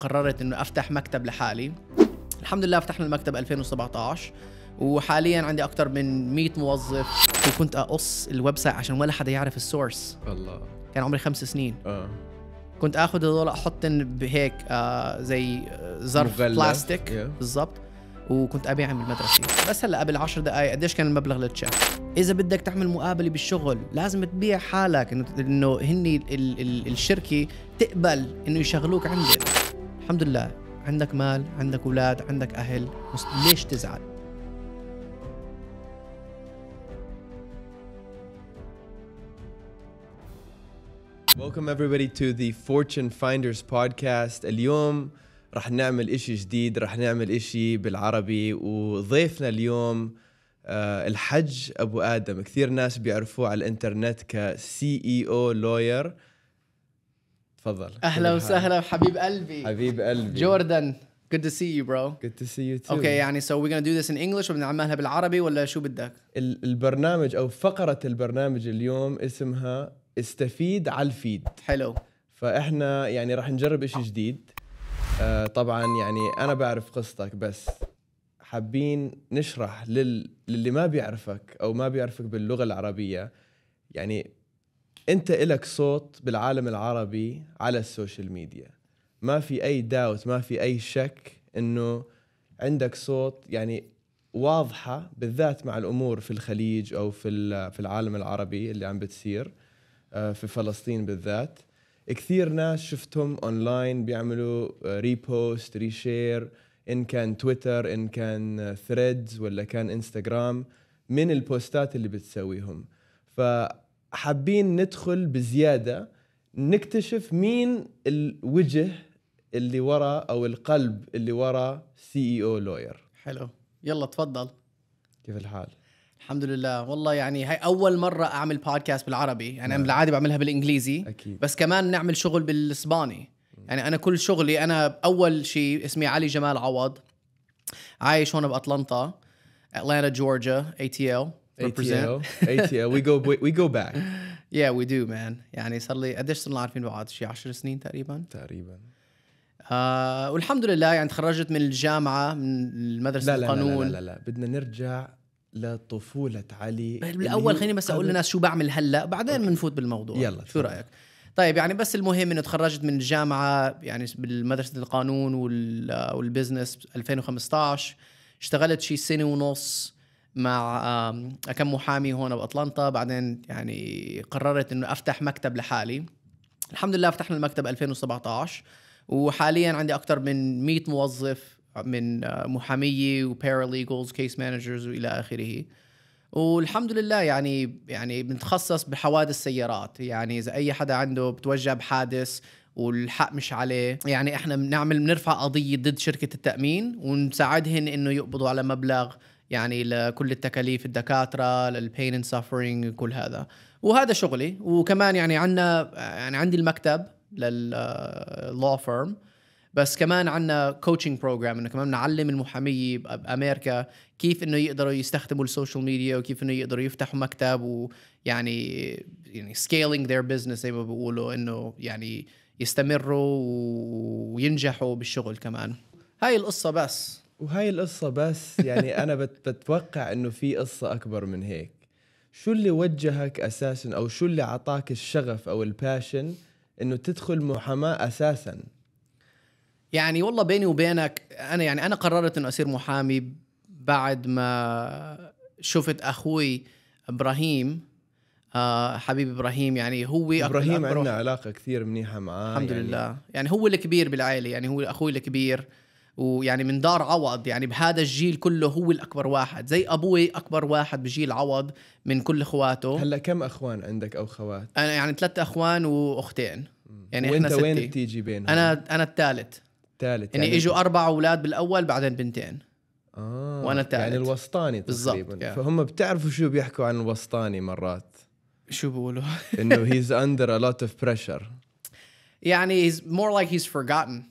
قررت انه افتح مكتب لحالي الحمد لله فتحنا المكتب 2017 وحاليا عندي اكثر من 100 موظف وكنت اقص الويب سايت عشان ولا حدا يعرف السورس الله كان عمري خمس سنين آه. كنت اخذ هذول احطن بهيك آه زي ظرف بلاستيك yeah. بالضبط وكنت ابيعهم بالمدرسه بس هلا قبل 10 دقائق قديش كان المبلغ للتشيك اذا بدك تعمل مقابله بالشغل لازم تبيع حالك انه انه هن ال ال الشركه تقبل انه يشغلوك عندك الحمد لله عندك مال عندك اولاد عندك اهل ليش تزعل Welcome everybody to the Fortune Finders podcast. اليوم رح نعمل إشي جديد، رح نعمل إشي بالعربي وضيفنا اليوم آه، الحج أبو آدم، كثير ناس بيعرفوه على الإنترنت كسي إي أو لوير تفضل اهلا وسهلا حبيب قلبي حبيب قلبي جوردن Good to see you, bro. Good to see you too. Okay, يعني so we're gonna do this in English ولا نعملها بالعربي ولا شو بدك؟ البرنامج أو فقرة البرنامج اليوم اسمها استفيد على الفيد. حلو. فإحنا يعني راح نجرب إشي جديد. آه طبعا يعني أنا بعرف قصتك بس حابين نشرح لل... للي ما بيعرفك أو ما بيعرفك باللغة العربية يعني انت إلك صوت بالعالم العربي على السوشيال ميديا ما في اي داوت ما في اي شك انه عندك صوت يعني واضحه بالذات مع الامور في الخليج او في في العالم العربي اللي عم بتصير آه، في فلسطين بالذات كثير ناس شفتهم اونلاين بيعملوا ريبوست آه، ريشير ان كان تويتر ان كان ثريدز ولا كان انستغرام من البوستات اللي بتسويهم ف حابين ندخل بزياده نكتشف مين الوجه اللي ورا او القلب اللي ورا سي اي او لوير حلو يلا تفضل كيف الحال الحمد لله والله يعني هاي اول مره اعمل بودكاست بالعربي يعني انا نعم. بالعاده بعملها بالانجليزي أكيد. بس كمان نعمل شغل بالاسباني يعني انا كل شغلي انا اول شيء اسمي علي جمال عوض عايش هون باتلانتا اتلانتا جورجيا اي تي ال represent ATL. we go we go back. Yeah, we do man. يعني صار لي قديش صرنا عارفين بعض؟ شي 10 سنين تقريبا؟ تقريبا. آه والحمد لله يعني تخرجت من الجامعة من المدرسة لا القانون لا لا, لا لا لا بدنا نرجع لطفولة علي بالأول خليني بس أقول للناس شو بعمل هلا بعدين بنفوت بالموضوع يلا شو رأيك؟ طيب يعني بس المهم انه تخرجت من الجامعه يعني بالمدرسه القانون والبزنس 2015 اشتغلت شي سنه ونص مع كم محامي هون باطلانتا بعدين يعني قررت انه افتح مكتب لحالي الحمد لله فتحنا المكتب 2017 وحاليا عندي اكثر من 100 موظف من محاميه وباراليجلز كيس مانجرز والى اخره والحمد لله يعني يعني بنتخصص بحوادث سيارات يعني اذا اي حدا عنده بتوجه بحادث والحق مش عليه يعني احنا بنعمل بنرفع قضيه ضد شركه التامين ونساعدهم انه يقبضوا على مبلغ يعني لكل التكاليف الدكاتره للبين اند سفرينج كل هذا وهذا شغلي وكمان يعني عندنا يعني عندي المكتب لللو فيرم آه، بس كمان عندنا كوتشنج بروجرام انه كمان نعلم المحامي بامريكا كيف انه يقدروا يستخدموا السوشيال ميديا وكيف انه يقدروا يفتحوا مكتب ويعني يعني سكيلينج ذير بزنس زي ما بيقولوا انه يعني يستمروا وينجحوا بالشغل كمان هاي القصة بس وهاي القصة بس يعني أنا بتوقع إنه في قصة أكبر من هيك شو اللي وجهك أساسا أو شو اللي عطاك الشغف أو الباشن إنه تدخل محاماة أساسا يعني والله بيني وبينك أنا يعني أنا قررت إنه أصير محامي بعد ما شفت أخوي إبراهيم آه حبيبي ابراهيم يعني هو ابراهيم عندنا علاقه كثير منيحه معاه الحمد يعني لله يعني هو الكبير بالعائله يعني هو اخوي الكبير ويعني من دار عوض يعني بهذا الجيل كله هو الاكبر واحد زي ابوي اكبر واحد بجيل عوض من كل اخواته هلا كم اخوان عندك او خوات انا يعني ثلاث اخوان واختين يعني وانت احنا وين بتيجي بينهم انا انا الثالث ثالث يعني, يعني اجوا اربع اولاد بالاول بعدين بنتين آه وانا يعني الثالث يعني الوسطاني بالضبط يعني. فهم بتعرفوا شو بيحكوا عن الوسطاني مرات شو بيقولوا انه هيز اندر ا لوت اوف بريشر يعني هيز مور لايك هيز فورغوتن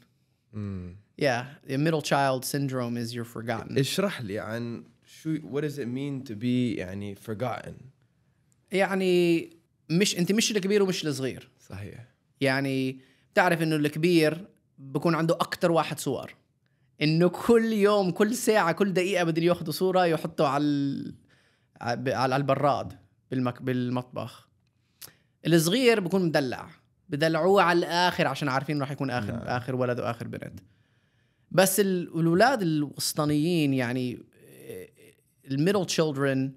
Yeah, the middle child syndrome is you're forgotten. اشرح لي عن شو what does it mean to be يعني forgotten؟ يعني مش انت مش الكبير ومش الصغير صحيح يعني بتعرف انه الكبير بكون عنده اكثر واحد صور انه كل يوم كل ساعه كل دقيقه بدهم ياخذوا صوره يحطوا على على البراد بالمك... بالمطبخ الصغير بكون مدلع بدلعوه على الاخر عشان عارفين راح يكون اخر نعم. اخر ولد واخر بنت بس الاولاد الوسطانيين يعني آه، الميدل تشيلدرن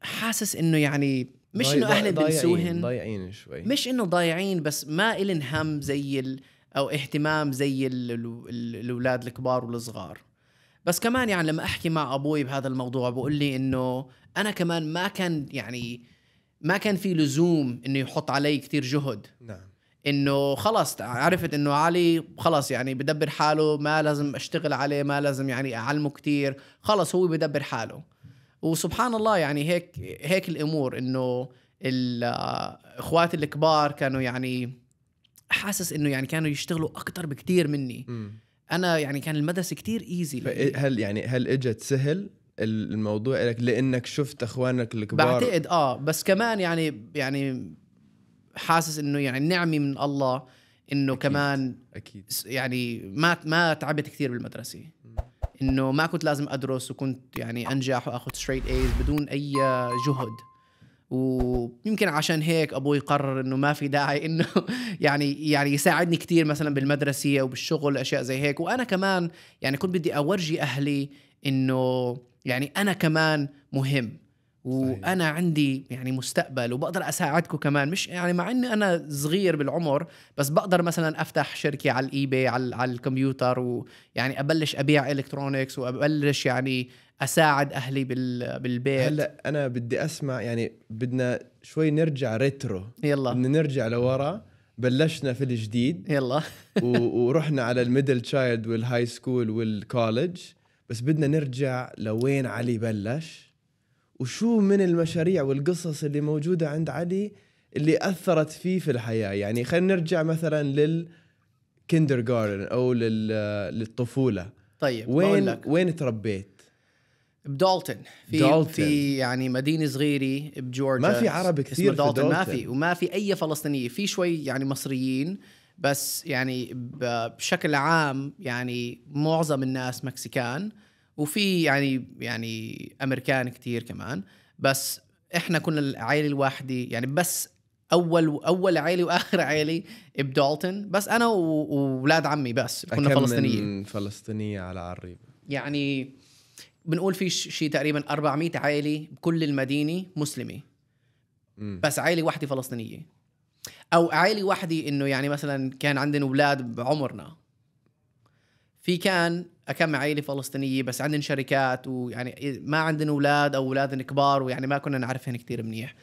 حاسس انه يعني مش انه اهلي بنسوهن ضايعين شوي مش انه ضايعين بس ما إلن هم زي ال او اهتمام زي الاولاد الكبار والصغار بس كمان يعني لما احكي مع ابوي بهذا الموضوع بقول لي انه انا كمان ما كان يعني ما كان في لزوم انه يحط علي كثير جهد نعم انه خلاص عرفت انه علي خلاص يعني بدبر حاله ما لازم اشتغل عليه ما لازم يعني اعلمه كتير خلاص هو بدبر حاله وسبحان الله يعني هيك هيك الامور انه الاخوات الكبار كانوا يعني حاسس انه يعني كانوا يشتغلوا اكثر بكتير مني م. انا يعني كان المدرسه كتير ايزي هل يعني هل اجت سهل الموضوع لك لانك شفت اخوانك الكبار بعتقد اه بس كمان يعني يعني حاسس انه يعني نعمي من الله انه أكيد. كمان اكيد يعني ما ما تعبت كثير بالمدرسه انه ما كنت لازم ادرس وكنت يعني انجح واخذ ستريت ايز بدون اي جهد ويمكن عشان هيك ابوي قرر انه ما في داعي انه يعني يعني يساعدني كثير مثلا بالمدرسه او بالشغل اشياء زي هيك وانا كمان يعني كنت بدي اورجي اهلي انه يعني انا كمان مهم وانا صحيح. عندي يعني مستقبل وبقدر اساعدكم كمان مش يعني مع اني انا صغير بالعمر بس بقدر مثلا افتح شركه على الاي باي على, على الكمبيوتر ويعني ابلش ابيع الكترونكس وابلش يعني اساعد اهلي بالبيت هلا انا بدي اسمع يعني بدنا شوي نرجع ريترو يلا بدنا نرجع لورا بلشنا في الجديد يلا ورحنا على الميدل تشايلد والهاي سكول والكولج بس بدنا نرجع لوين علي بلش وشو من المشاريع والقصص اللي موجوده عند علي اللي اثرت فيه في الحياه يعني خلينا نرجع مثلا للكندر جاردن او للطفوله طيب وين لك. وين تربيت بدولتن في دولتن. في يعني مدينه صغيره بجورجيا ما في عرب كثير اسمه دولتن, دولتن ما في وما في اي فلسطينيه في شوي يعني مصريين بس يعني بشكل عام يعني معظم الناس مكسيكان وفي يعني يعني امريكان كتير كمان بس احنا كنا العائله الواحده يعني بس اول اول عائله واخر عائله بدولتن بس انا واولاد عمي بس كنا فلسطينيين فلسطينيه على عريب يعني بنقول في شيء تقريبا 400 عائله بكل المدينه مسلمه بس عائله واحده فلسطينيه او عائله واحده انه يعني مثلا كان عندنا اولاد بعمرنا في كان كم عائله فلسطينيه بس عندن شركات ويعني ما عندن اولاد او اولادن كبار ويعني ما كنا نعرفهن كثير منيح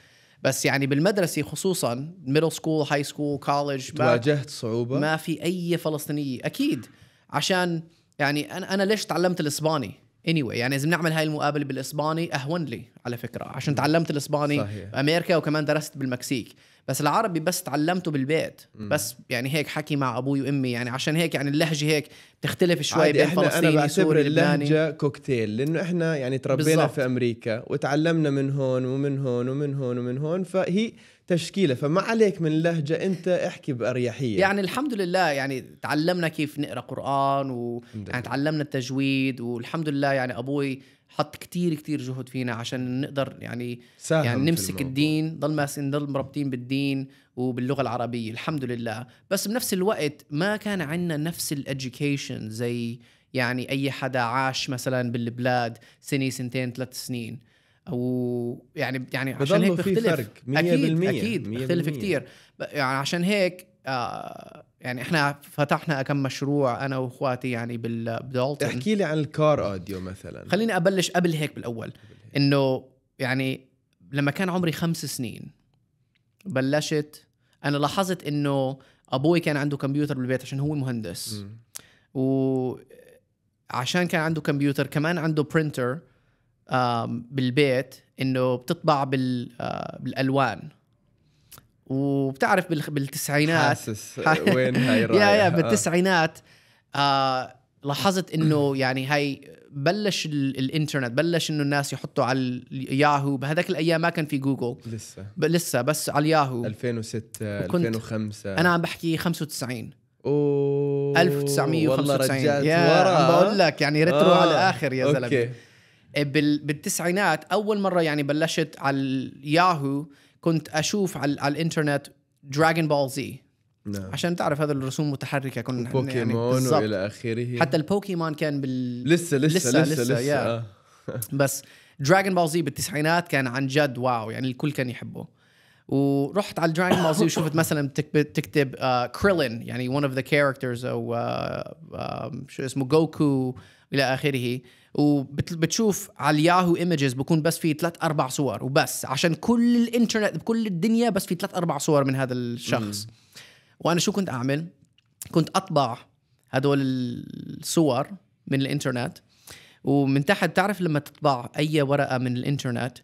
بس يعني بالمدرسه خصوصا ميدل سكول هاي سكول كولج واجهت صعوبه ما في اي فلسطينيه اكيد عشان يعني انا انا ليش تعلمت الاسباني اني anyway, يعني اذا بنعمل هاي المقابله بالاسباني اهون لي على فكره عشان تعلمت الاسباني صحيح. بامريكا وكمان درست بالمكسيك بس العربي بس تعلمته بالبيت مم. بس يعني هيك حكي مع ابوي وامي يعني عشان هيك يعني اللهجه هيك بتختلف شوي بين احنا فلسطيني انا بعتبر اللهجه كوكتيل لانه احنا يعني تربينا بالزبط. في امريكا وتعلمنا من هون ومن هون ومن هون ومن هون فهي تشكيله فما عليك من لهجه انت احكي باريحيه يعني الحمد لله يعني تعلمنا كيف نقرا قران و يعني تعلمنا التجويد والحمد لله يعني ابوي حط كتير كتير جهد فينا عشان نقدر يعني ساهم يعني نمسك الدين ضل ماسين نضل مربطين بالدين وباللغه العربيه الحمد لله بس بنفس الوقت ما كان عندنا نفس الاديوكيشن زي يعني اي حدا عاش مثلا بالبلاد سنه سنتين ثلاث سنين او يعني يعني عشان هيك بيختلف في فرق 100% اكيد اكيد بيختلف كثير يعني عشان هيك آه، يعني احنا فتحنا كم مشروع انا واخواتي يعني بالدولتون احكي لي عن الكار اوديو مثلا خليني ابلش قبل هيك بالاول انه يعني لما كان عمري خمس سنين بلشت انا لاحظت انه ابوي كان عنده كمبيوتر بالبيت عشان هو مهندس وعشان كان عنده كمبيوتر كمان عنده برينتر بالبيت انه بتطبع بال بالالوان وبتعرف بالتسعينات حاسس وين هاي يا يا آه. بالتسعينات لاحظت انه يعني هاي بلش الانترنت بلش انه الناس يحطوا على الياهو بهذاك الايام ما كان في جوجل لسه لسه بس على الياهو 2006 2005 انا عم بحكي 95 اوه 1995 والله رجعت ورا بقول لك يعني ريترو آه. على الاخر يا زلمه إيه، بالتسعينات اول مره يعني بلشت على الياهو كنت اشوف على, على الانترنت دراجون بول زي نعم. عشان تعرف هذا الرسوم متحركه كنا يعني بوكيمون يعني والى اخره حتى البوكيمون كان بال لسه لسه لسه لسه, لسه, لسه آه. بس دراجون بول زي بالتسعينات كان عن جد واو يعني الكل كان يحبه ورحت على دراجون بول زي وشفت مثلا تكتب كريلين آه، يعني ون اوف ذا كاركترز او آه، شو اسمه جوكو الى اخره وبتشوف على الياهو ايمجز بكون بس في ثلاث اربع صور وبس عشان كل الانترنت بكل الدنيا بس في ثلاث اربع صور من هذا الشخص مم. وانا شو كنت اعمل كنت اطبع هدول الصور من الانترنت ومن تحت تعرف لما تطبع اي ورقه من الانترنت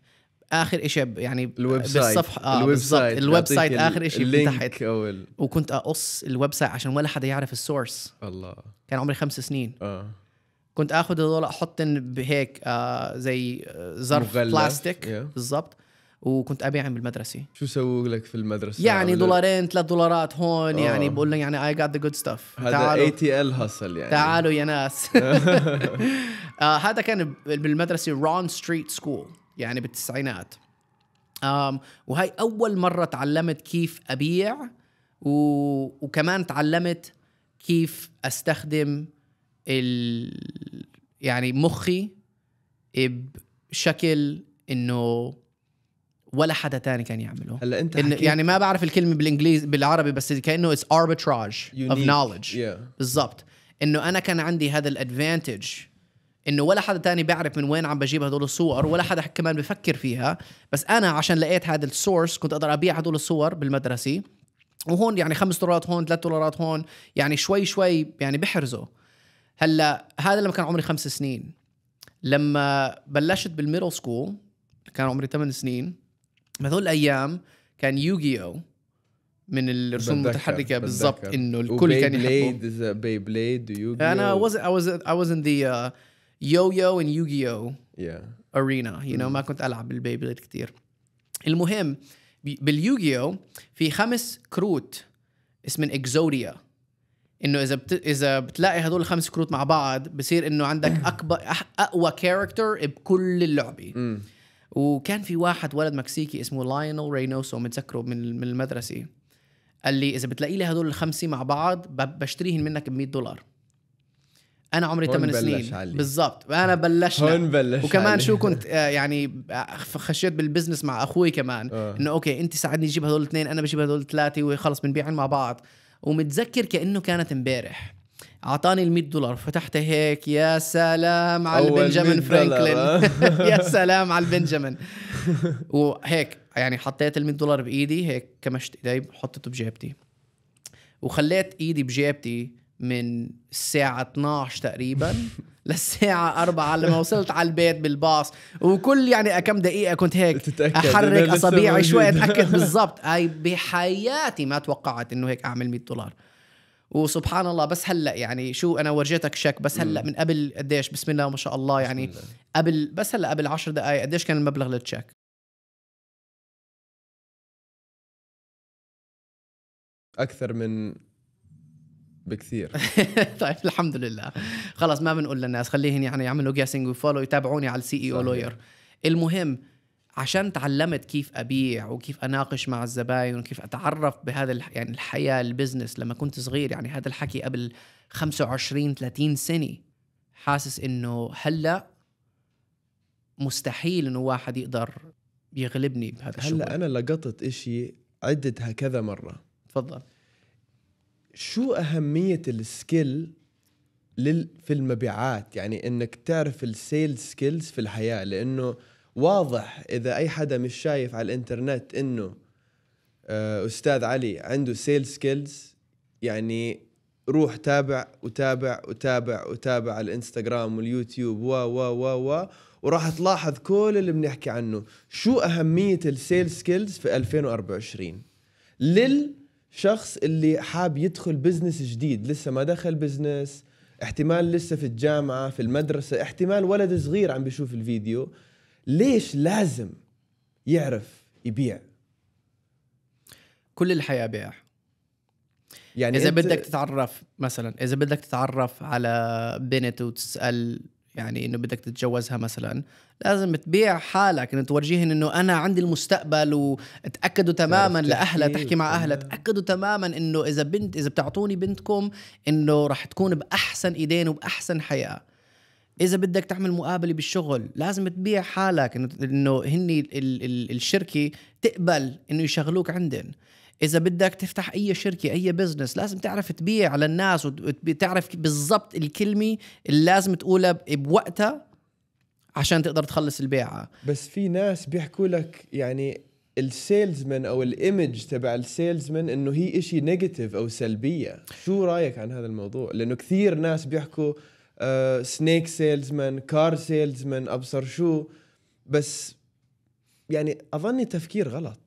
اخر شيء يعني الويب سايت بالصفحه آه الويب سايت الويب سايت اخر شيء تحت أول. وكنت اقص الويب سايت عشان ولا حدا يعرف السورس الله كان عمري خمس سنين اه كنت اخذ هذول احطن بهيك آه زي آه، ظرف بلاستيك yeah. بالضبط وكنت ابيعهم بالمدرسه شو سووا لك في المدرسه يعني دولارين ثلاث دولارات هون oh. يعني بقول لهم يعني اي جات ذا جود ستاف هذا اي تي ال هاسل يعني تعالوا يا ناس آه هذا كان بالمدرسه رون ستريت سكول يعني بالتسعينات آم وهي اول مره تعلمت كيف ابيع و... وكمان تعلمت كيف استخدم ال... يعني مخي بشكل انه ولا حدا تاني كان يعمله هلا انت إن يعني ما بعرف الكلمه بالانجليزي بالعربي بس كانه اتس اربيتراج اوف نولج بالضبط انه انا كان عندي هذا الادفانتج انه ولا حدا تاني بيعرف من وين عم بجيب هدول الصور ولا حدا كمان بفكر فيها بس انا عشان لقيت هذا السورس كنت اقدر ابيع هدول الصور بالمدرسه وهون يعني خمس دولارات هون ثلاث دولارات هون يعني شوي شوي يعني بحرزه هلا هذا لما كان عمري خمس سنين لما بلشت بالميدل سكول كان عمري ثمان سنين بهذول الايام كان يوغيو من الرسوم المتحركه بالضبط انه الكل كان يحبه بي بليد ويوغي انا واز اي واز I was in ذا uh, yo-yo ارينا يو نو ما كنت العب بالبي بليد كثير المهم باليوغيو في خمس كروت اسمن اكزوديا انه اذا بت... اذا بتلاقي هدول الخمس كروت مع بعض بصير انه عندك اكبر اقوى كاركتر بكل اللعبه وكان في واحد ولد مكسيكي اسمه لاينل رينوسو متذكره من من المدرسه قال لي اذا بتلاقي لي هدول الخمسه مع بعض بشتريهن منك ب 100 دولار انا عمري 8 سنين بالضبط انا بلشنا هون بلش وكمان علي. شو كنت آه، يعني خشيت بالبزنس مع اخوي كمان آه. انه اوكي انت ساعدني اجيب هدول الاثنين انا بجيب هدول الثلاثه وخلص بنبيعهم مع بعض ومتذكر كانه كانت امبارح اعطاني ال 100 دولار فتحت هيك يا سلام على البنجامين فرانكلين يا سلام على البنجامين وهيك يعني حطيت ال 100 دولار بايدي هيك كمشت ايدي وحطيته بجيبتي وخليت ايدي بجيبتي من الساعة 12 تقريبا للساعة أربعة لما وصلت على البيت بالباص وكل يعني كم دقيقة كنت هيك أحرك أصابيعي شوي أتأكد بالضبط أي بحياتي ما توقعت إنه هيك أعمل 100 دولار وسبحان الله بس هلا يعني شو انا ورجيتك شك بس هلا من قبل قديش بسم الله ما شاء الله يعني قبل بس هلا قبل 10 دقائق قديش كان المبلغ للتشيك؟ اكثر من بكثير طيب الحمد لله خلص ما بنقول للناس خليهم يعني يعملوا جاسنج وفولو يتابعوني على السي اي او لوير المهم عشان تعلمت كيف ابيع وكيف اناقش مع الزباين وكيف اتعرف بهذا يعني الحياه البزنس لما كنت صغير يعني هذا الحكي قبل 25 30 سنه حاسس انه هلا مستحيل انه واحد يقدر يغلبني بهذا الشغل هلا انا لقطت إشي عدتها كذا مره تفضل شو اهميه السكيل لل في المبيعات يعني انك تعرف السيل سكيلز في الحياه لانه واضح اذا اي حدا مش شايف على الانترنت انه آه، استاذ علي عنده سيل سكيلز يعني روح تابع وتابع وتابع وتابع على الانستغرام واليوتيوب و و و و وراح تلاحظ كل اللي بنحكي عنه شو اهميه السيل سكيلز في 2024 لل شخص اللي حاب يدخل بزنس جديد لسه ما دخل بزنس احتمال لسه في الجامعة في المدرسة احتمال ولد صغير عم بيشوف الفيديو ليش لازم يعرف يبيع كل الحياة بيع يعني اذا انت... بدك تتعرف مثلا اذا بدك تتعرف على بنت وتسال يعني انه بدك تتجوزها مثلا لازم تبيع حالك انه تورجيهن انه انا عندي المستقبل وتاكدوا تماما لاهلها تحكي مع اهلها تاكدوا تماما انه اذا بنت اذا بتعطوني بنتكم انه رح تكون باحسن ايدين وباحسن حياه اذا بدك تعمل مقابله بالشغل لازم تبيع حالك انه انه هن الشركه تقبل انه يشغلوك عندن اذا بدك تفتح اي شركه اي بزنس لازم تعرف تبيع للناس وتعرف بالضبط الكلمه اللي لازم تقولها بوقتها عشان تقدر تخلص البيعه بس في ناس بيحكوا لك يعني السيلزمان او الايمج تبع السيلزمان انه هي شيء نيجاتيف او سلبيه شو رايك عن هذا الموضوع لانه كثير ناس بيحكوا سنيك سيلزمان كار سيلزمان ابصر شو بس يعني اظني تفكير غلط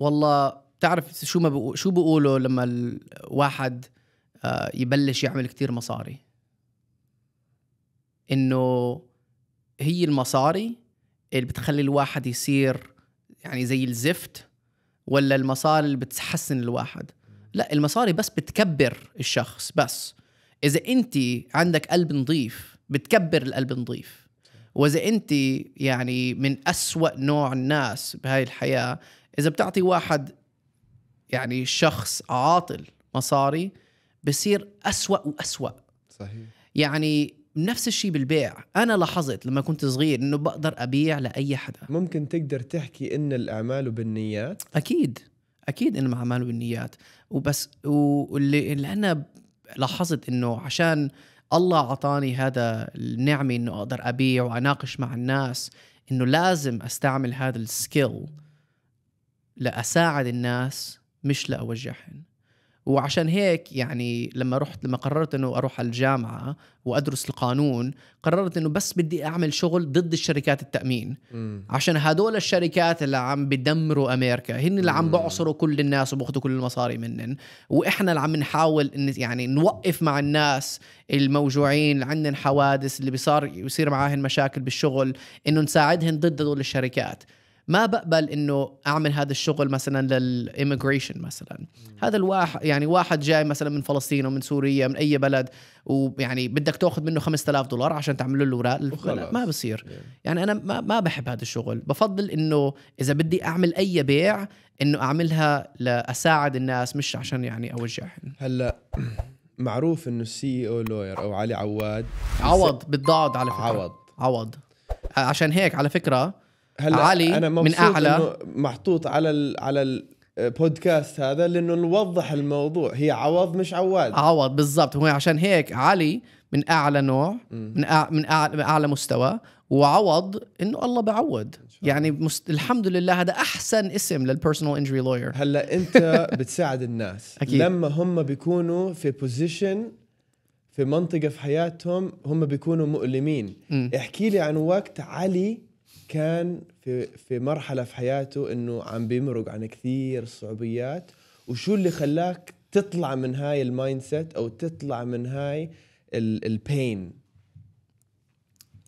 والله بتعرف شو ما بقو... شو بيقولوا لما الواحد آه، يبلش يعمل كتير مصاري انه هي المصاري اللي بتخلي الواحد يصير يعني زي الزفت ولا المصاري اللي بتحسن الواحد لا المصاري بس بتكبر الشخص بس اذا انت عندك قلب نظيف بتكبر القلب نظيف واذا انت يعني من أسوأ نوع الناس بهاي الحياه اذا بتعطي واحد يعني شخص عاطل مصاري بصير أسوأ وأسوأ صحيح يعني نفس الشيء بالبيع انا لاحظت لما كنت صغير انه بقدر ابيع لاي حدا ممكن تقدر تحكي ان الاعمال بالنيات اكيد اكيد انه الأعمال بالنيات وبس واللي اللي انا لاحظت انه عشان الله اعطاني هذا النعمه انه اقدر ابيع واناقش مع الناس انه لازم استعمل هذا السكيل لاساعد الناس مش لاوجعهن وعشان هيك يعني لما رحت لما قررت انه اروح على الجامعه وادرس القانون قررت انه بس بدي اعمل شغل ضد الشركات التامين م. عشان هدول الشركات اللي عم بدمروا امريكا هن اللي عم بعصروا كل الناس وباخذوا كل المصاري منن واحنا اللي عم نحاول إن يعني نوقف مع الناس الموجوعين اللي عندهم حوادث اللي بيصير بصير معاهن مشاكل بالشغل انه نساعدهن ضد هدول الشركات ما بقبل انه اعمل هذا الشغل مثلا للاميجريشن مثلا هذا الواحد يعني واحد جاي مثلا من فلسطين ومن سوريا من اي بلد ويعني بدك تاخذ منه 5000 دولار عشان تعمل له الاوراق ما بصير يعني انا ما, ما بحب هذا الشغل بفضل انه اذا بدي اعمل اي بيع انه اعملها لاساعد الناس مش عشان يعني اوجعهم هلا معروف انه السي او لوير او علي عواد عوض بالضاد على فكره عوض عوض عشان هيك على فكره هلا عالي أنا من اعلى محطوط على الـ على البودكاست بودكاست هذا لانه نوضح الموضوع هي عوض مش عواد عوض بالضبط هو عشان هيك علي من اعلى نوع من أع... من أعلى, من أعلى مستوى وعوض انه الله بعوض يعني مست... الحمد لله هذا احسن اسم للبيرسونال انجري لوير هلا انت بتساعد الناس أكيد. لما هم بيكونوا في بوزيشن في منطقه في حياتهم هم بيكونوا مؤلمين م. احكي لي عن وقت علي كان في في مرحله في حياته انه عم بيمرق عن كثير صعوبيات وشو اللي خلاك تطلع من هاي المايند سيت او تطلع من هاي البين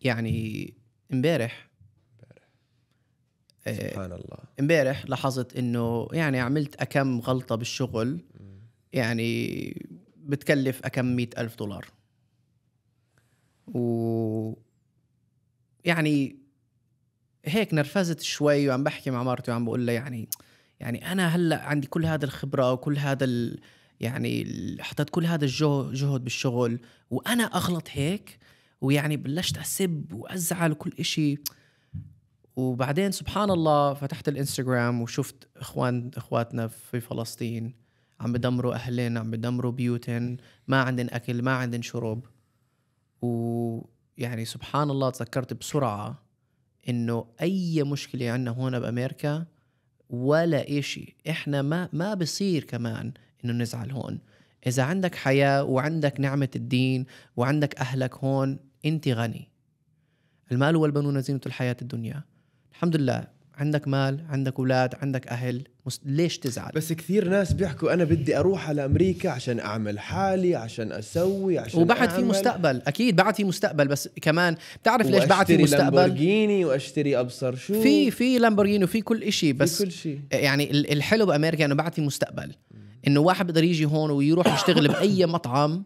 يعني امبارح آه، سبحان الله امبارح لاحظت انه يعني عملت اكم غلطه بالشغل يعني بتكلف اكم مئة ألف دولار و يعني هيك نرفزت شوي وعم بحكي مع مرتي وعم بقول لها يعني يعني انا هلا عندي كل هذا الخبره وكل هذا ال يعني حطيت كل هذا الجهد بالشغل وانا اغلط هيك ويعني بلشت اسب وازعل وكل إشي وبعدين سبحان الله فتحت الانستغرام وشفت اخوان اخواتنا في فلسطين عم بدمروا اهلين عم بدمروا بيوتن ما عندن اكل ما عندن شرب ويعني سبحان الله تذكرت بسرعه انه اي مشكله عندنا هون بامريكا ولا إشي احنا ما ما بصير كمان انه نزعل هون اذا عندك حياه وعندك نعمه الدين وعندك اهلك هون انت غني المال والبنون زينه الحياه الدنيا الحمد لله عندك مال عندك اولاد عندك اهل ليش تزعل بس كثير ناس بيحكوا انا بدي اروح على امريكا عشان اعمل حالي عشان اسوي عشان وبعد في مستقبل اكيد بعد في مستقبل بس كمان بتعرف ليش بعد في مستقبل لامبورجيني واشتري ابصر شو في في لامبورجيني وفي كل شيء بس في كل شيء يعني الحلو بامريكا انه بعد في مستقبل انه واحد بيقدر يجي هون ويروح يشتغل باي مطعم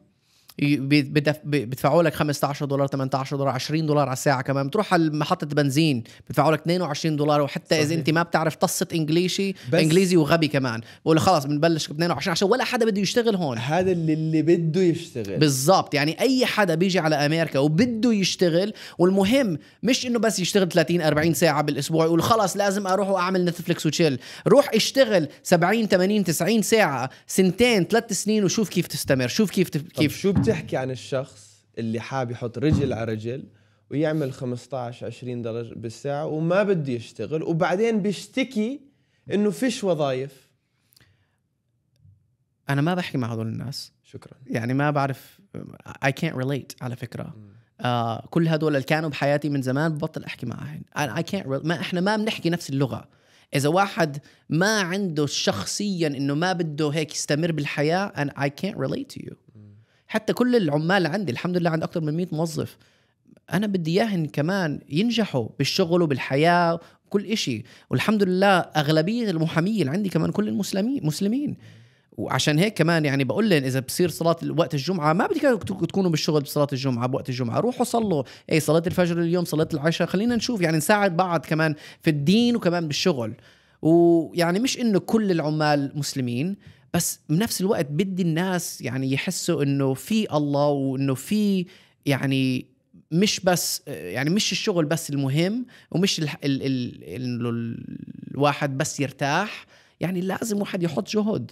بيدفعوا لك 15 دولار 18 دولار 20 دولار على الساعه كمان بتروح على محطه بنزين بيدفعوا لك 22 دولار وحتى اذا انت ما بتعرف طصه انجليزي انجليزي وغبي كمان بقول خلص بنبلش ب 22 عشان ولا حدا بده يشتغل هون هذا اللي, اللي بده يشتغل بالضبط يعني اي حدا بيجي على امريكا وبده يشتغل والمهم مش انه بس يشتغل 30 40 ساعه بالاسبوع يقول خلص لازم اروح واعمل نتفليكس وتشيل روح اشتغل 70 80 90 ساعه سنتين ثلاث سنين وشوف كيف تستمر شوف كيف كيف شو بتحكي عن الشخص اللي حاب يحط رجل على رجل ويعمل 15 20 درجه بالساعه وما بده يشتغل وبعدين بيشتكي انه فيش وظائف انا ما بحكي مع هذول الناس شكرا يعني ما بعرف اي كانت ريليت على فكره آه كل هذول اللي كانوا بحياتي من زمان ببطل احكي معهم اي كانت ما احنا ما بنحكي نفس اللغه اذا واحد ما عنده شخصيا انه ما بده هيك يستمر بالحياه انا اي كانت ريليت تو يو حتى كل العمال عندي الحمد لله عندي اكثر من 100 موظف انا بدي اياهم كمان ينجحوا بالشغل وبالحياه وكل شيء والحمد لله اغلبيه المحاميه اللي عندي كمان كل المسلمين مسلمين وعشان هيك كمان يعني بقول لهم اذا بصير صلاه وقت الجمعه ما بدك تكونوا بالشغل بصلاه الجمعه بوقت الجمعه روحوا صلوا اي صلاه الفجر اليوم صلاه العشاء خلينا نشوف يعني نساعد بعض كمان في الدين وكمان بالشغل ويعني مش انه كل العمال مسلمين بس بنفس الوقت بدي الناس يعني يحسوا انه في الله وانه في يعني مش بس يعني مش الشغل بس المهم ومش ال ال ال ال الواحد بس يرتاح يعني لازم واحد يحط جهد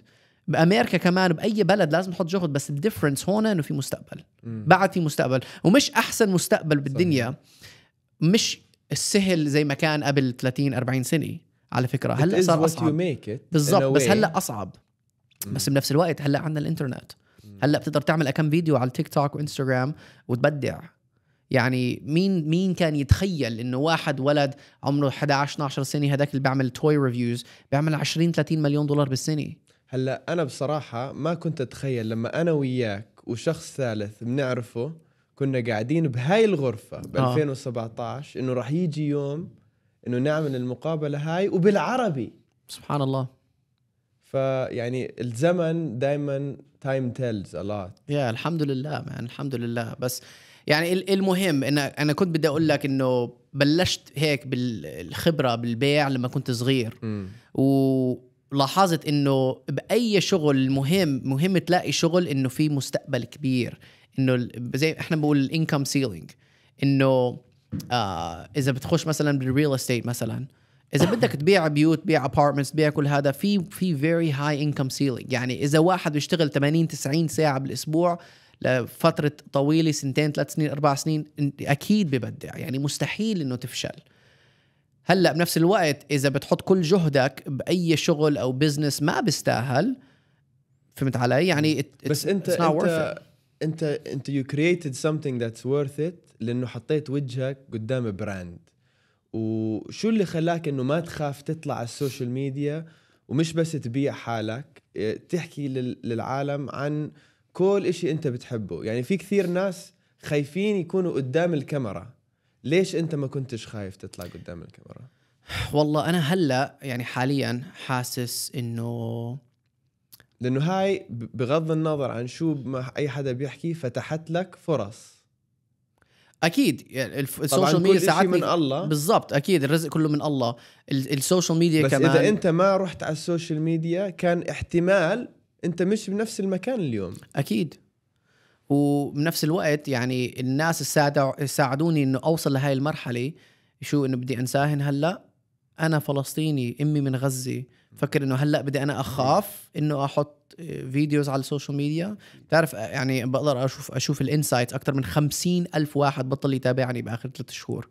بامريكا كمان باي بلد لازم نحط جهد بس الديفرنس هون انه في مستقبل بعد في مستقبل ومش احسن مستقبل بالدنيا صحيح. مش السهل زي ما كان قبل 30 40 سنه على فكره هلا صار اصعب بالضبط بس هلا اصعب بس بنفس الوقت هلا عندنا الانترنت هلا بتقدر تعمل كم فيديو على التيك توك وانستغرام وتبدع يعني مين مين كان يتخيل انه واحد ولد عمره 11 12 سنه هذاك اللي بيعمل توي ريفيوز بيعمل 20 30 مليون دولار بالسنه هلا انا بصراحه ما كنت اتخيل لما انا وياك وشخص ثالث بنعرفه كنا قاعدين بهاي الغرفه ب 2017 آه. انه راح يجي يوم انه نعمل المقابله هاي وبالعربي سبحان الله فيعني الزمن دائما تايم تيلز الوت يا الحمد لله يعني الحمد لله بس يعني المهم ان انا كنت بدي اقول لك انه بلشت هيك بالخبره بالبيع لما كنت صغير م. ولاحظت انه باي شغل مهم مهم تلاقي شغل انه في مستقبل كبير انه زي احنا بنقول الانكم سيلينج انه آه اذا بتخش مثلا بالريل استيت مثلا اذا بدك تبيع بيوت بيع ابارتمنتس بيع كل هذا في في فيري هاي انكم سيلينج يعني اذا واحد بيشتغل 80 90 ساعه بالاسبوع لفتره طويله سنتين ثلاث سنين اربع سنين اكيد ببدع يعني مستحيل انه تفشل هلا بنفس الوقت اذا بتحط كل جهدك باي شغل او بزنس ما بيستاهل فهمت علي يعني بس انت انت انت انت يو كرييتد سمثينج ذاتس ورث ات لانه حطيت وجهك قدام براند وشو اللي خلاك انه ما تخاف تطلع على السوشيال ميديا ومش بس تبيع حالك آه، تحكي للعالم عن كل إشي انت بتحبه يعني في كثير ناس خايفين يكونوا قدام الكاميرا ليش انت ما كنتش خايف تطلع قدام الكاميرا والله انا هلا يعني حاليا حاسس انه لانه هاي بغض النظر عن شو ما اي حدا بيحكي فتحت لك فرص اكيد يعني السوشيال ميديا ساعدني من الله بالضبط اكيد الرزق كله من الله السوشيال ميديا بس كمان اذا انت ما رحت على السوشيال ميديا كان احتمال انت مش بنفس المكان اليوم اكيد وبنفس الوقت يعني الناس ساعدوني انه اوصل لهي المرحله شو انه بدي انساهن هلا انا فلسطيني امي من غزه فكر انه هلا بدي انا اخاف انه احط فيديوز على السوشيال ميديا بتعرف يعني بقدر اشوف اشوف الانسايت اكثر من خمسين ألف واحد بطل يتابعني باخر ثلاث شهور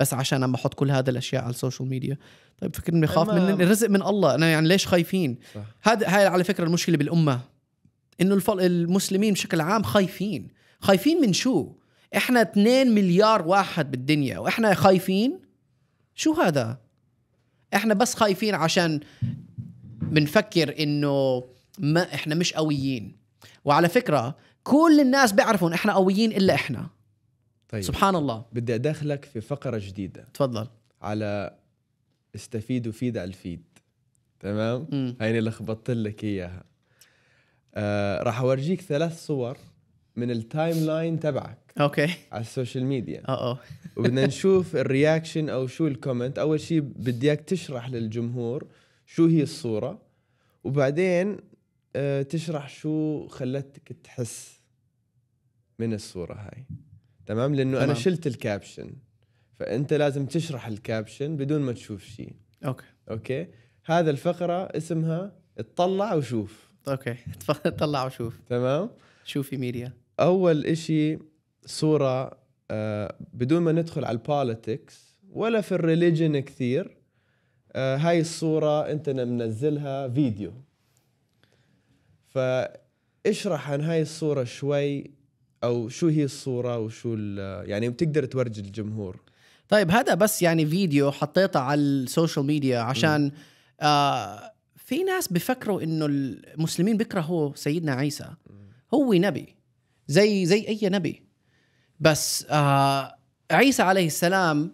بس عشان انا بحط كل هذا الاشياء على السوشيال ميديا طيب فكر انه خاف من الرزق من الله انا يعني ليش خايفين هذا هاي على فكره المشكله بالامه انه المسلمين بشكل عام خايفين خايفين من شو احنا 2 مليار واحد بالدنيا واحنا خايفين شو هذا احنا بس خايفين عشان بنفكر انه ما احنا مش قويين وعلى فكره كل الناس بيعرفوا احنا قويين الا احنا طيب. سبحان الله بدي ادخلك في فقره جديده تفضل على استفيد وفيد على الفيد تمام هاي هيني لخبطت لك اياها آه راح اورجيك ثلاث صور من التايم لاين تبعك اوكي على السوشيال ميديا اه وبدنا نشوف الرياكشن او شو الكومنت اول شيء بدي اياك تشرح للجمهور شو هي الصوره وبعدين آه، تشرح شو خلتك تحس من الصوره هاي تمام لانه انا شلت الكابشن فانت لازم تشرح الكابشن بدون ما تشوف شيء اوكي اوكي هذا الفقره اسمها اطلع وشوف اوكي اطلع وشوف تمام شوفي ميديا اول إشي صوره آه، بدون ما ندخل على البوليتكس ولا في الريليجن كثير آه، هاي الصورة أنت منزلها فيديو فاشرح عن هاي الصورة شوي أو شو هي الصورة وشو يعني بتقدر تورجي الجمهور طيب هذا بس يعني فيديو حطيته على السوشيال ميديا عشان آه في ناس بفكروا انه المسلمين بيكرهوا سيدنا عيسى هو نبي زي زي اي نبي بس آه عيسى عليه السلام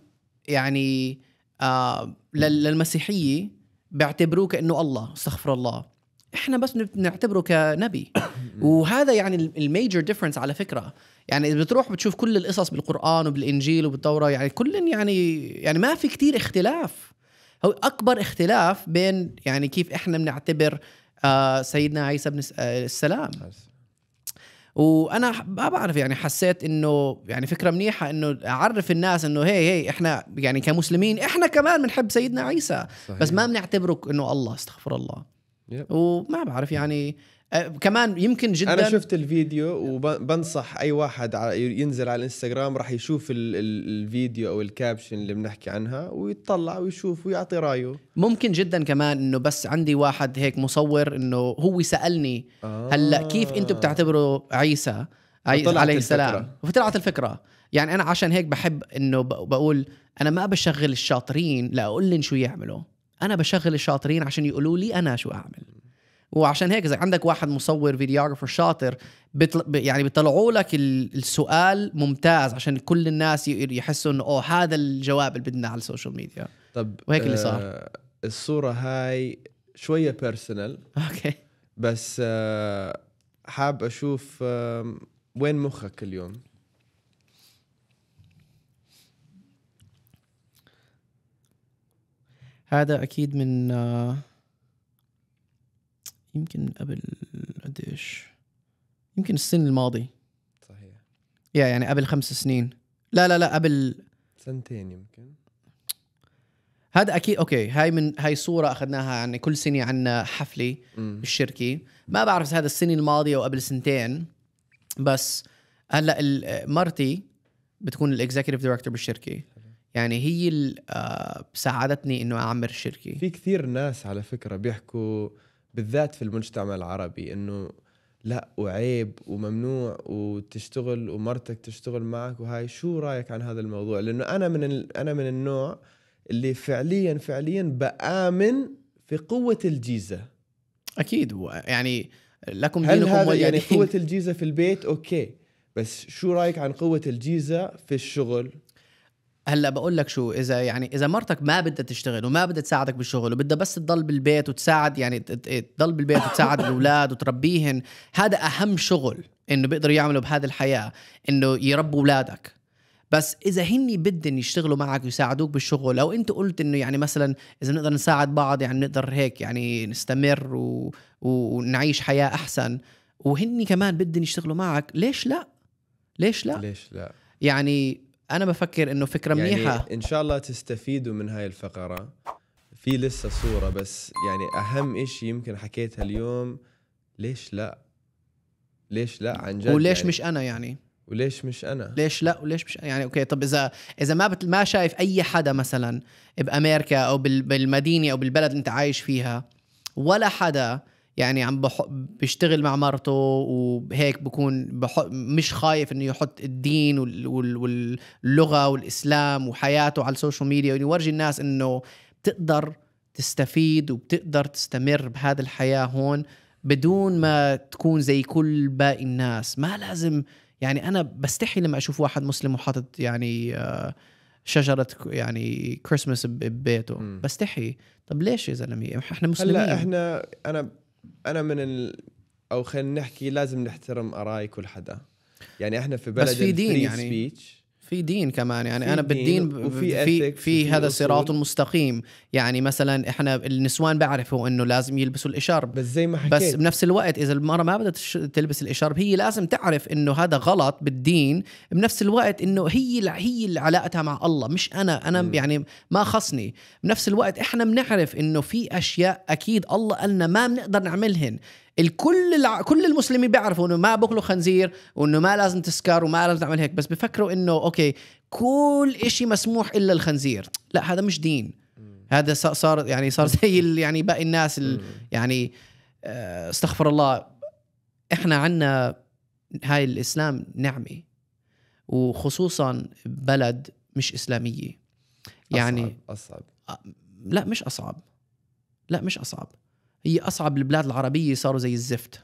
يعني آه للمسيحيه بيعتبروه كانه الله استغفر الله احنا بس بنعتبره كنبي وهذا يعني الميجر ديفرنس على فكره يعني اذا بتروح بتشوف كل القصص بالقران وبالانجيل وبالتوراه يعني كل يعني يعني ما في كتير اختلاف هو اكبر اختلاف بين يعني كيف احنا بنعتبر آه سيدنا عيسى بن آه، السلام وانا ما بعرف يعني حسيت انه يعني فكره منيحه انه اعرف الناس انه هي هي احنا يعني كمسلمين احنا كمان بنحب سيدنا عيسى صحيح. بس ما بنعتبره انه الله استغفر الله yep. وما بعرف يعني أه، كمان يمكن جدا انا شفت الفيديو وبنصح اي واحد ينزل على الانستغرام راح يشوف الفيديو او الكابشن اللي بنحكي عنها ويطلع ويشوف ويعطي رايه ممكن جدا كمان انه بس عندي واحد هيك مصور انه هو سالني آه. هلا كيف انتم بتعتبروا عيسى عليه السلام فطلعت الفكره يعني انا عشان هيك بحب انه بقول انا ما بشغل الشاطرين لاقول لهم شو يعملوا انا بشغل الشاطرين عشان يقولوا لي انا شو اعمل وعشان هيك اذا عندك واحد مصور فيديوغرافر شاطر بتل... يعني بيطلعوا لك السؤال ممتاز عشان كل الناس يحسوا انه اوه هذا الجواب اللي بدنا على السوشيال ميديا طب وهيك اللي آه، صار آه الصوره هاي شويه بيرسونال اوكي بس آه حاب اشوف آه وين مخك اليوم هذا اكيد من آه يمكن من قبل قديش يمكن السن الماضي صحيح يا يعني قبل خمس سنين لا لا لا قبل سنتين يمكن هذا اكيد اوكي هاي من هاي صوره اخذناها عن يعني كل سنه عنا حفله بالشركه ما بعرف هذا السنه الماضيه او قبل سنتين بس هلا مرتي بتكون الاكزكتيف دايركتور بالشركه يعني هي آه، ساعدتني انه اعمر الشركه في كثير ناس على فكره بيحكوا بالذات في المجتمع العربي انه لا وعيب وممنوع وتشتغل ومرتك تشتغل معك وهاي شو رايك عن هذا الموضوع لانه انا من انا من النوع اللي فعليا فعليا بآمن في قوة الجيزة أكيد يعني لكم هل دينكم هذا يعني, يعني قوة الجيزة في البيت أوكي بس شو رأيك عن قوة الجيزة في الشغل هلا بقول لك شو اذا يعني اذا مرتك ما بدها تشتغل وما بدها تساعدك بالشغل وبدها بس تضل بالبيت وتساعد يعني تضل بالبيت وتساعد الاولاد وتربيهن هذا اهم شغل انه بيقدروا يعملوا بهذه الحياه انه يربوا اولادك بس اذا هن بدهم يشتغلوا معك ويساعدوك بالشغل او انت قلت انه يعني مثلا اذا بنقدر نساعد بعض يعني نقدر هيك يعني نستمر و... ونعيش حياه احسن وهن كمان بدهم يشتغلوا معك ليش لا ليش لا ليش لا يعني انا بفكر انه فكره يعني منيحه ان شاء الله تستفيدوا من هاي الفقره في لسه صوره بس يعني اهم شيء يمكن حكيتها اليوم ليش لا ليش لا عن جد وليش يعني مش انا يعني وليش مش انا ليش لا وليش مش يعني اوكي طب اذا اذا ما بت... ما شايف اي حدا مثلا بامريكا او بال... بالمدينه او بالبلد اللي انت عايش فيها ولا حدا يعني عم بيشتغل مع مرته وهيك بكون مش خايف انه يحط الدين واللغه والاسلام وحياته على السوشيال ميديا ويورجي يعني الناس انه بتقدر تستفيد وبتقدر تستمر بهذه الحياه هون بدون ما تكون زي كل باقي الناس ما لازم يعني انا بستحي لما اشوف واحد مسلم وحاطط يعني آه، شجره يعني كريسماس ببيته بستحي طب ليش يا زلمه احنا مسلمين هلا احنا انا انا من ال... او خلينا نحكي لازم نحترم اراء كل حدا يعني احنا في بلد بس في دين يعني سبيتش في دين كمان يعني انا بالدين وفي في في هذا الصراط المستقيم يعني مثلا احنا النسوان بعرفوا انه لازم يلبسوا الاشارب بس زي ما حكيت بس بنفس الوقت اذا المراه ما بدها تلبس الاشارب هي لازم تعرف انه هذا غلط بالدين بنفس الوقت انه هي هي اللي علاقتها مع الله مش انا انا م. يعني ما خصني بنفس الوقت احنا بنعرف انه في اشياء اكيد الله قالنا ما بنقدر نعملهن الكل الع... كل المسلمين بيعرفوا انه ما باكلوا خنزير وانه ما لازم تسكر وما لازم تعمل هيك بس بفكروا انه اوكي كل إشي مسموح الا الخنزير لا هذا مش دين هذا صار يعني صار زي يعني باقي الناس يعني آه، استغفر الله احنا عنا هاي الاسلام نعمه وخصوصا بلد مش اسلاميه يعني أصعب. أصعب. آه، لا مش اصعب لا مش اصعب هي اصعب البلاد العربيه صاروا زي الزفت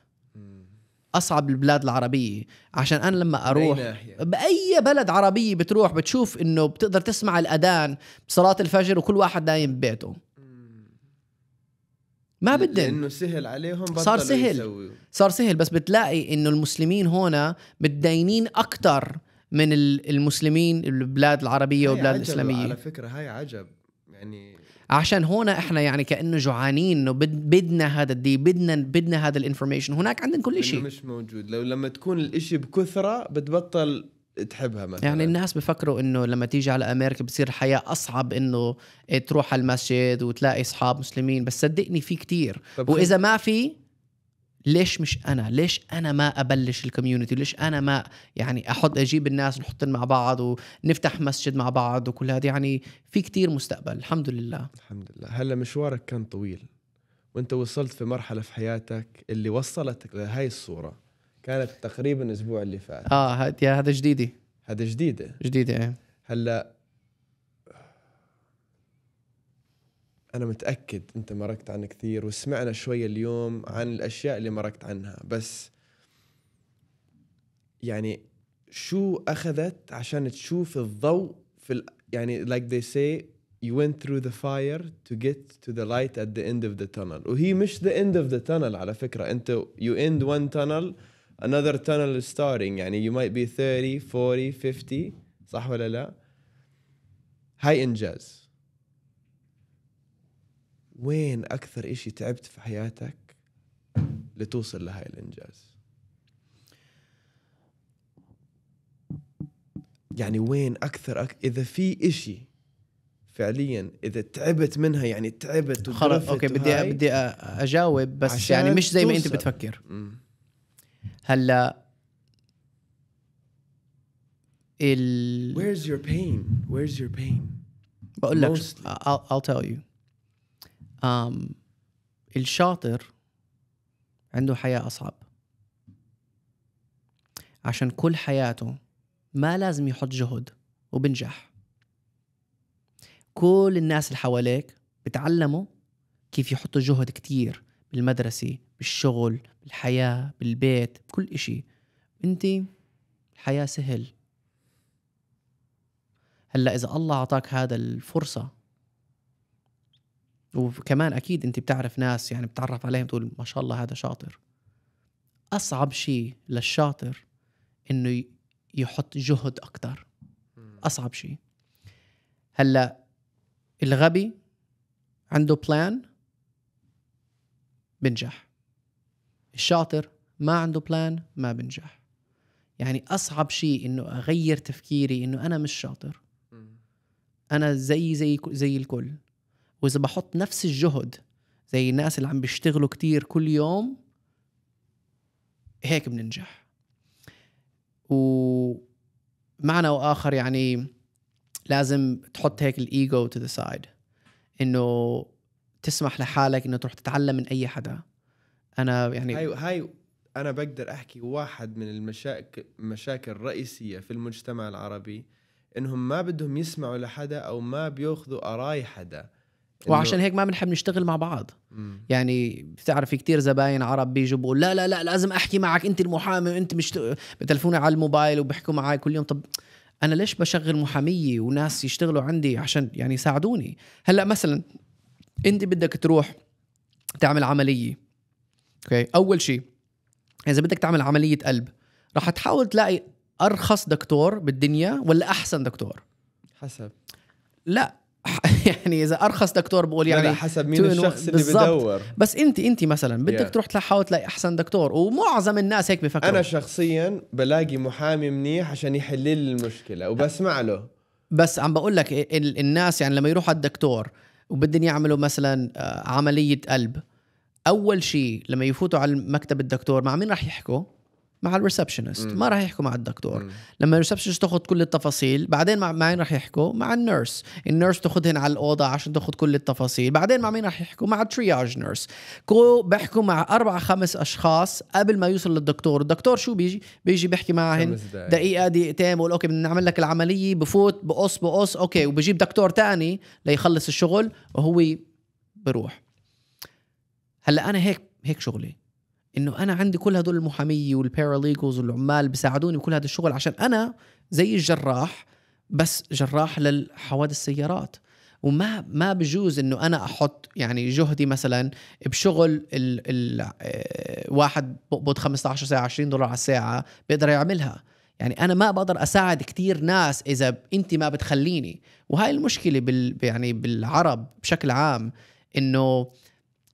اصعب البلاد العربيه عشان انا لما اروح باي بلد عربيه بتروح بتشوف انه بتقدر تسمع الاذان بصلاه الفجر وكل واحد نايم ببيته ما بدي لانه سهل عليهم صار سهل يسوي. صار سهل بس بتلاقي انه المسلمين هون متدينين اكثر من المسلمين البلاد العربيه والبلاد الاسلاميه على فكره هاي عجب يعني عشان هون احنا يعني كانه جوعانين انه بدنا هذا الدي بدنا بدنا هذا الانفورميشن هناك عندنا كل شيء مش موجود لو لما تكون الاشي بكثره بتبطل تحبها مثلا يعني الناس بفكروا انه لما تيجي على امريكا بتصير الحياه اصعب انه تروح على المسجد وتلاقي اصحاب مسلمين بس صدقني في كتير واذا ما في ليش مش انا ليش انا ما ابلش الكوميونتي ليش انا ما يعني احط اجيب الناس نحطهم مع بعض ونفتح مسجد مع بعض وكل هذا يعني في كتير مستقبل الحمد لله الحمد لله هلا مشوارك كان طويل وانت وصلت في مرحله في حياتك اللي وصلتك لهي الصوره كانت تقريبا الاسبوع اللي فات اه هذا جديده هذا جديده جديده ايه هلا أنا متأكد أنت مرقت عن كثير وسمعنا شوية اليوم عن الأشياء اللي مرقت عنها بس يعني شو أخذت عشان تشوف الضوء في ال... يعني like they say you went through the fire to get to the light at the end of the tunnel وهي مش the end of the tunnel على فكرة أنت you end one tunnel another tunnel is starting يعني you might be 30 40 50 صح ولا لا هاي إنجاز وين اكثر شيء تعبت في حياتك لتوصل لهاي الانجاز يعني وين اكثر أك... اذا في شيء فعليا اذا تعبت منها يعني تعبت خلاص اوكي بدي بدي اجاوب بس يعني مش زي ما انت بتفكر هلا ال Where's your pain? Where's your pain? بقول لك I'll, I'll tell you أم الشاطر عنده حياة أصعب عشان كل حياته ما لازم يحط جهد وبنجح كل الناس اللي حواليك بتعلموا كيف يحطوا جهد كتير بالمدرسة بالشغل بالحياة بالبيت بكل إشي أنت الحياة سهل هلا إذا الله أعطاك هذا الفرصة وكمان اكيد انت بتعرف ناس يعني بتعرف عليهم تقول ما شاء الله هذا شاطر اصعب شيء للشاطر انه يحط جهد اكثر اصعب شيء هلا الغبي عنده بلان بنجح الشاطر ما عنده بلان ما بنجح يعني اصعب شيء انه اغير تفكيري انه انا مش شاطر انا زي زي زي الكل واذا بحط نفس الجهد زي الناس اللي عم بيشتغلوا كتير كل يوم هيك بننجح ومعنى واخر يعني لازم تحط هيك الايجو تو ذا سايد انه تسمح لحالك انه تروح تتعلم من اي حدا انا يعني هاي هاي انا بقدر احكي واحد من المشاكل مشاكل الرئيسيه في المجتمع العربي انهم ما بدهم يسمعوا لحدا او ما بياخذوا اراي حدا وعشان هيك ما بنحب نشتغل مع بعض مم. يعني بتعرف في كتير زباين عرب بيجوا بقول لا لا لا لازم احكي معك انت المحامي وانت مش بتلفوني على الموبايل وبحكوا معي كل يوم طب انا ليش بشغل محاميه وناس يشتغلوا عندي عشان يعني يساعدوني هلا مثلا انت بدك تروح تعمل عمليه اوكي اول شيء اذا بدك تعمل عمليه قلب راح تحاول تلاقي ارخص دكتور بالدنيا ولا احسن دكتور حسب لا يعني اذا ارخص دكتور بقول يعني حسب مين الشخص اللي بدور بس انت انت مثلا بدك yeah. تروح تحاول تلاقي احسن دكتور ومعظم الناس هيك بفكروا انا شخصيا بلاقي محامي منيح عشان يحل لي المشكله وبسمع له بس عم بقول لك الناس يعني لما يروحوا على الدكتور وبدهم يعملوا مثلا آه، عمليه قلب اول شيء لما يفوتوا على مكتب الدكتور مع مين راح يحكوا مع الريسبشنست ما راح يحكوا مع الدكتور مم. لما الريسبشنست تاخذ كل التفاصيل بعدين مع مين راح يحكوا مع النيرس النيرس تاخذهن على الاوضه عشان تاخذ كل التفاصيل بعدين مع مين راح يحكوا مع الترياج نيرس كو بيحكوا مع اربع خمس اشخاص قبل ما يوصل للدكتور الدكتور شو بيجي بيجي بيحكي معهن دقيقه دقيقتين بقول اوكي بدنا نعمل لك العمليه بفوت بقص بقص اوكي وبجيب دكتور تاني ليخلص الشغل وهو بروح هلا انا هيك هيك شغلي انه انا عندي كل هدول المحامي والباراليجوز والعمال بيساعدوني بكل هذا الشغل عشان انا زي الجراح بس جراح للحوادث السيارات وما ما بجوز انه انا احط يعني جهدي مثلا بشغل ال ال آه، واحد بقبض 15 ساعه 20 دولار على الساعه بيقدر يعملها يعني انا ما بقدر اساعد كثير ناس اذا انت ما بتخليني وهاي المشكله بال يعني بالعرب بشكل عام انه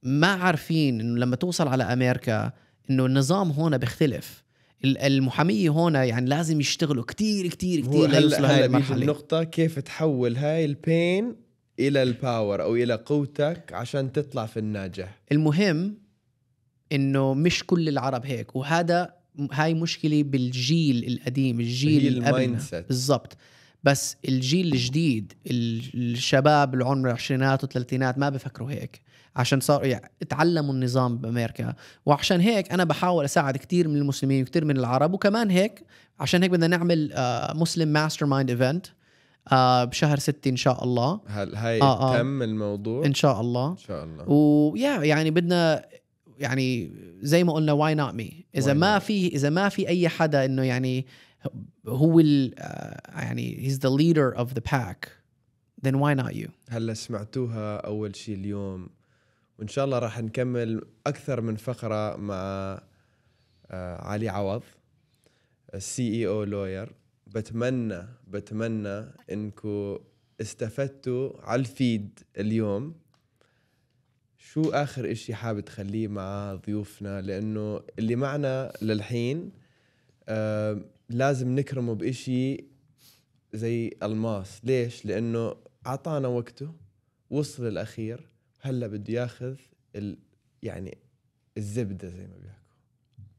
ما عارفين انه لما توصل على امريكا انه النظام هون بيختلف المحاميه هون يعني لازم يشتغلوا كتير كتير كتير هلا هلا المرحله النقطه كيف تحول هاي البين الى الباور او الى قوتك عشان تطلع في الناجح المهم انه مش كل العرب هيك وهذا هاي مشكله بالجيل القديم الجيل قبلنا بالضبط بس الجيل الجديد الشباب العمر العشرينات والثلاثينات ما بفكروا هيك عشان صاروا اتعلموا النظام بامريكا وعشان هيك انا بحاول اساعد كثير من المسلمين وكثير من العرب وكمان هيك عشان هيك بدنا نعمل آه، مسلم ماستر مايند ايفنت بشهر ستة ان شاء الله هل هاي آه آه تم الموضوع ان شاء الله ان شاء الله ويا يعني بدنا يعني زي ما قلنا واي نوت مي اذا ما في اذا ما في اي حدا انه يعني هو ال آه، يعني هيز ذا ليدر اوف ذا باك then why not you هلا سمعتوها اول شيء اليوم وان شاء الله راح نكمل اكثر من فقره مع آه، علي عوض السي اي او لوير بتمنى بتمنى انكم استفدتوا على الفيد اليوم شو اخر اشي حابب تخليه مع ضيوفنا لانه اللي معنا للحين آه لازم نكرمه بإشي زي الماس ليش لانه اعطانا وقته وصل الاخير هلا بده ياخذ ال... يعني الزبده زي ما بيحكوا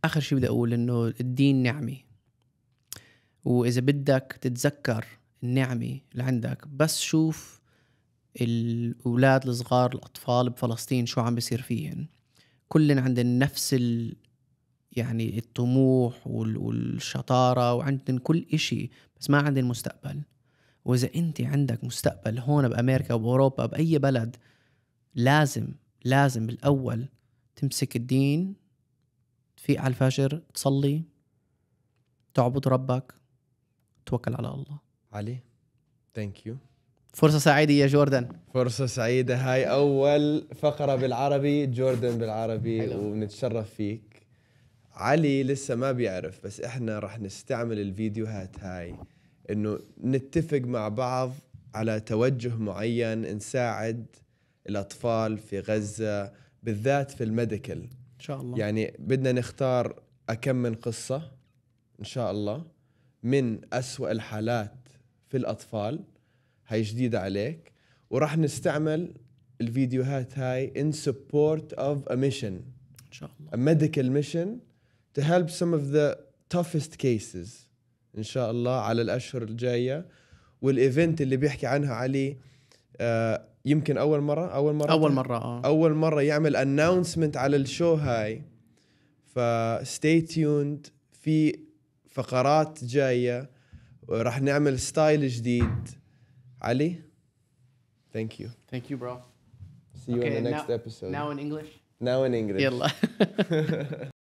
اخر شيء بدي اقول انه الدين نعمه واذا بدك تتذكر النعمه اللي عندك بس شوف الاولاد الصغار الاطفال بفلسطين شو عم بيصير فيهم كل عندهم نفس ال... يعني الطموح والشطاره وعندن كل إشي بس ما عندن مستقبل واذا انت عندك مستقبل هون بامريكا وباوروبا باي بلد لازم لازم الأول تمسك الدين تفيق على الفجر تصلي تعبد ربك توكل على الله علي ثانك يو فرصة سعيدة يا جوردن فرصة سعيدة هاي أول فقرة بالعربي جوردن بالعربي ونتشرف فيك علي لسه ما بيعرف بس احنا رح نستعمل الفيديوهات هاي انه نتفق مع بعض على توجه معين نساعد الاطفال في غزه بالذات في الميديكال ان شاء الله يعني بدنا نختار اكم من قصه ان شاء الله من اسوا الحالات في الاطفال هاي جديده عليك وراح نستعمل الفيديوهات هاي in support of a mission ان شاء الله a medical mission to help some of the toughest cases ان شاء الله على الاشهر الجايه والايفنت اللي بيحكي عنها علي آه يمكن اول مره اول مره اول مره اه اول مره يعمل اناونسمنت على الشو هاي فستي تيوند في فقرات جايه وراح نعمل ستايل جديد علي ثانك يو ثانك يو برو سي يو ان ذا نيكست next ناو ان انجلش ناو ان انجلش يلا